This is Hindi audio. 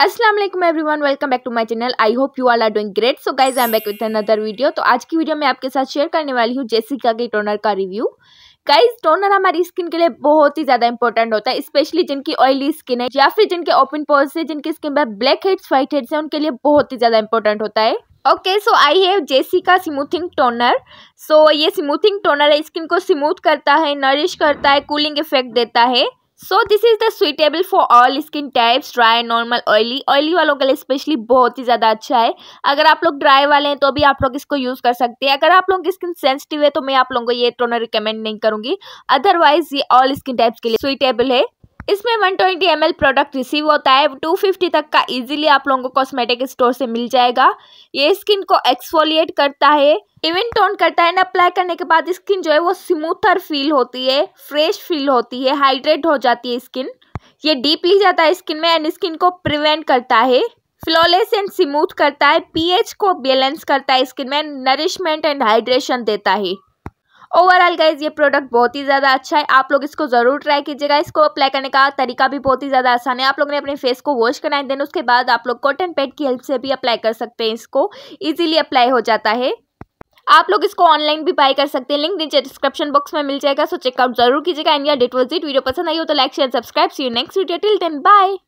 Aslam everyone welcome back to my channel I hope you all are doing great so guys I am back with another video तो आज की वीडियो मैं आपके साथ शेयर करने वाली हूँ जेसिका के टोनर का रिव्यू गाइज टोनर हमारी स्किन के लिए बहुत ही ज़्यादा इंपॉर्टेंट होता है स्पेशली जिनकी ऑयली स्किन है या फिर जिनके ओपन पोर्स है जिनकी स्किन पर ब्लैक हेड्स व्हाइट हेड्स हैं उनके लिए बहुत ही ज़्यादा इंपॉर्टेंट होता है ओके सो आई हैव जेसी का स्मूथिंग टोनर सो ये स्मूथिंग टोनर है स्किन को स्मूथ करता है नरिश करता है कूलिंग इफेक्ट देता है so this is the suitable for all skin types dry normal oily oily वालों के लिए स्पेशली बहुत ही ज़्यादा अच्छा है अगर आप लोग ड्राई वाले हैं तो भी आप लोग इसको यूज़ कर सकते हैं अगर आप लोगों की स्किन सेंसिटिव है तो मैं आप लोगों को ये टोनर रिकमेंड नहीं करूँगी अदरवाइज ये ऑल स्किन टाइप्स के लिए सुइटेबल है इसमें 120 ट्वेंटी प्रोडक्ट रिसीव होता है 250 तक का इजीली आप लोगों को कॉस्मेटिक स्टोर से मिल जाएगा ये स्किन को एक्सफोलिएट करता है इवन टोन करता है ना अप्लाई करने के बाद स्किन जो है वो स्मूथर फील होती है फ्रेश फील होती है हाइड्रेट हो जाती है स्किन ये डीपली जाता है स्किन में एंड स्किन को प्रिवेंट करता है फ्लॉलेस एंड स्मूथ करता है पीएच को बैलेंस करता है स्किन में नरिशमेंट एंड हाइड्रेशन देता है ओवरऑल गाइज ये प्रोडक्ट बहुत ही ज़्यादा अच्छा है आप लोग इसको ज़रूर ट्राई कीजिएगा इसको अप्लाई करने का तरीका भी बहुत ही ज़्यादा आसान है आप लोग ने अपने फेस को वॉश करना है देन उसके बाद आप लोग कॉटन पैड की हेल्प से भी अप्लाई कर सकते हैं इसको ईजिली अप्लाई हो जाता है आप लोग इसको ऑनलाइन भी बाय कर सकते हैं लिंक नीचे डिस्क्रिप्शन बॉक्स में मिल जाएगा सो चेकआउट जरूर कीजिएगा एंड या डिटोजिट वीडियो पसंद आई हो तो like share subscribe see you next video till then bye